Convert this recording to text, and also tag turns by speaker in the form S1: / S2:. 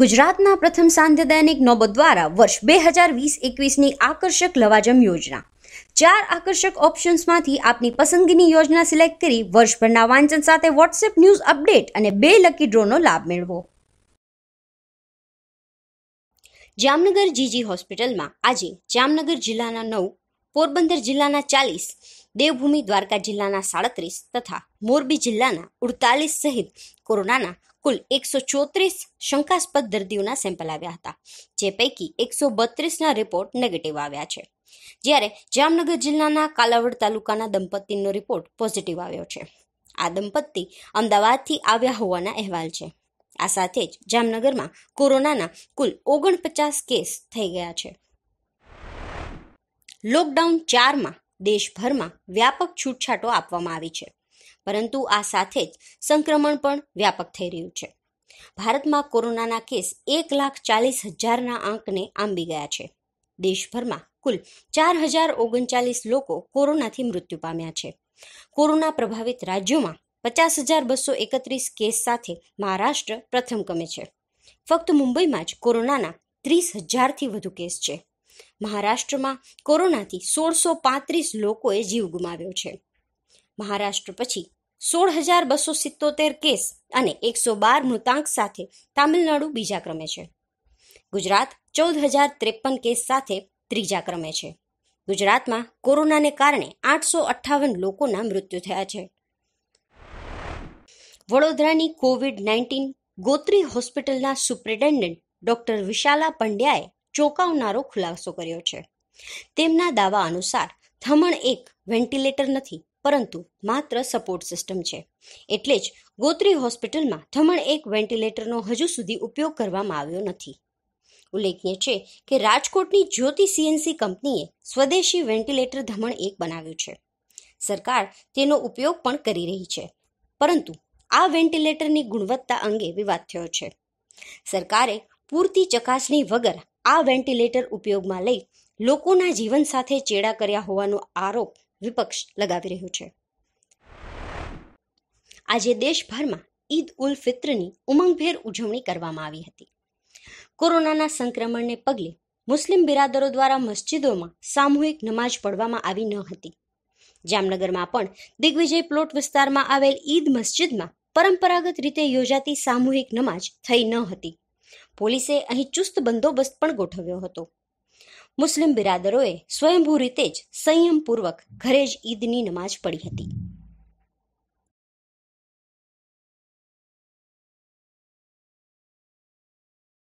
S1: ગુજરાતના પ્રથમ સાંધ્ય દૈનિક નોબત દ્વારા વર્ષ બે હજાર વીસ એકવીસની આકર્ષક લવાજમ યોજના ચાર આકર્ષક ઓપ્શન્સમાંથી આપની પસંદગીની યોજના સિલેક્ટ કરી વર્ષભરના વાંચન સાથે વોટ્સએપ ન્યૂઝ અપડેટ અને બે લકી ડ્રોનો લાભ મેળવો જામનગર જીજી હોસ્પિટલમાં આજે જામનગર જિલ્લાના નવ પોરબંદર જિલ્લાના ચાલીસ દેવભૂમિ દ્વારકા જિલ્લાના સાડત્રીસ તથા મોરબી જિલ્લાના ઉડતાલીસ સહિત કોરોનાના કુલ એકસો ચોત્રીસ શંકાસ્પદ દર્દીઓના સેમ્પલ આવ્યા હતા જે પૈકી એકસો બત્રીસના રિપોર્ટ નેગેટિવ આવ્યા છે જ્યારે જામનગર જિલ્લાના કાલાવડ તાલુકાના દંપતીનો રિપોર્ટ પોઝિટિવ આવ્યો છે આ દંપતી અમદાવાદથી આવ્યા હોવાના અહેવાલ છે આ સાથે જ જામનગરમાં કોરોનાના કુલ ઓગણપચાસ કેસ થઈ ગયા છે લોકડાઉન ચારમાં દેશભરમાં વ્યાપક છૂટછાટો આપવામાં આવી છે પરંતુ આ સાથે જ સંક્રમણ પણ વ્યાપક થઈ રહ્યું છે ભારતમાં કોરોનાના કેસ એક લાખ ચાલીસ હજારના આંકને આંબી ગયા છે દેશભરમાં કુલ ચાર હજાર ઓગણચાલીસ લોકો કોરોનાથી મૃત્યુ પામ્યા છે કોરોના પ્રભાવિત રાજ્યોમાં પચાસ હજાર બસો એકત્રીસ કેસ સાથે મહારાષ્ટ્ર પ્રથમ ક્રમે છે ફક્ત મુંબઈમાં જ કોરોનાના ત્રીસ હજારથી વધુ કેસ છે મહારાષ્ટ્રમાં કોરોનાથી સોળસો પાંત્રીસ લોકોએ જીવ ગુમાવ્યો છે મહારાષ્ટ્ર પછી સોળ હજાર બસો સિત્તોતેર કેસ અને એકસો બાર મૃતાંક સાથે તામિલનાડુ બીજા ક્રમે છે ગુજરાત ચૌદ હજાર ત્રેપન કેસ સાથે ત્રીજા ક્રમે છે ગુજરાતમાં કોરોનાને કારણે આઠસો અઠ્ઠાવન લોકોના મૃત્યુ થયા છે વડોદરાની કોવિડ નાઇન્ટીન ગોત્રી હોસ્પિટલના સુપ્રિન્ટેન્ડન્ટ ડોક્ટર વિશાલા પંડ્યાએ ચોંકાવનારો ખુલાસો કર્યો છે તેમના દાવા અનુસાર થમણ એક વેન્ટિલેટર નથી પરંતુ માત્ર સપોર્ટ સિસ્ટમ છે એટલે જ ગોત્રી હોસ્પિટલમાં થમણ એક વેન્ટિલેટરનો હજુ સુધી ઉપયોગ કરવામાં આવ્યો નથી ઉલ્લેખનીય છે કે રાજકોટની જ્યોતિ સીએનસી કંપનીએ સ્વદેશી વેન્ટિલેટર ધમણ એક બનાવ્યું છે સરકાર તેનો ઉપયોગ પણ કરી રહી છે પરંતુ આ વેન્ટિલેટરની ગુણવત્તા અંગે વિવાદ થયો છે સરકારે પૂરતી ચકાસણી વગર આ વેન્ટિલેટર ઉપયોગમાં લઈ લોકોના જીવન સાથે ચેડા કર્યા હોવાનો આરોપ વિપક્ષ લગાવી રહ્યો છે આજે દેશભરમાં ઈદ ઉલ ફિત્રની ઉમંગભેર ઉજવણી કરવામાં આવી હતી કોરોનાના સંક્રમણને પગલે મુસ્લિમ બિરાદરો દ્વારા મસ્જિદોમાં સામૂહિક નમાજ પઢવામાં આવી ન હતી જામનગરમાં પણ દિગ્વિજય પ્લોટ વિસ્તારમાં આવેલ ઈદ મસ્જિદમાં પરંપરાગત રીતે યોજાતી સામૂહિક નમાજ થઈ ન હતી પોલીસે અહીં ચુસ્ત બંદોબસ્ત પણ ગોઠવ્યો હતો મુસ્લિમ બિરાદરોએ સ્વયંભૂ રીતે જ સંયમપૂર્વક ઘરે જ ઈદની નમાજ પઢી હતી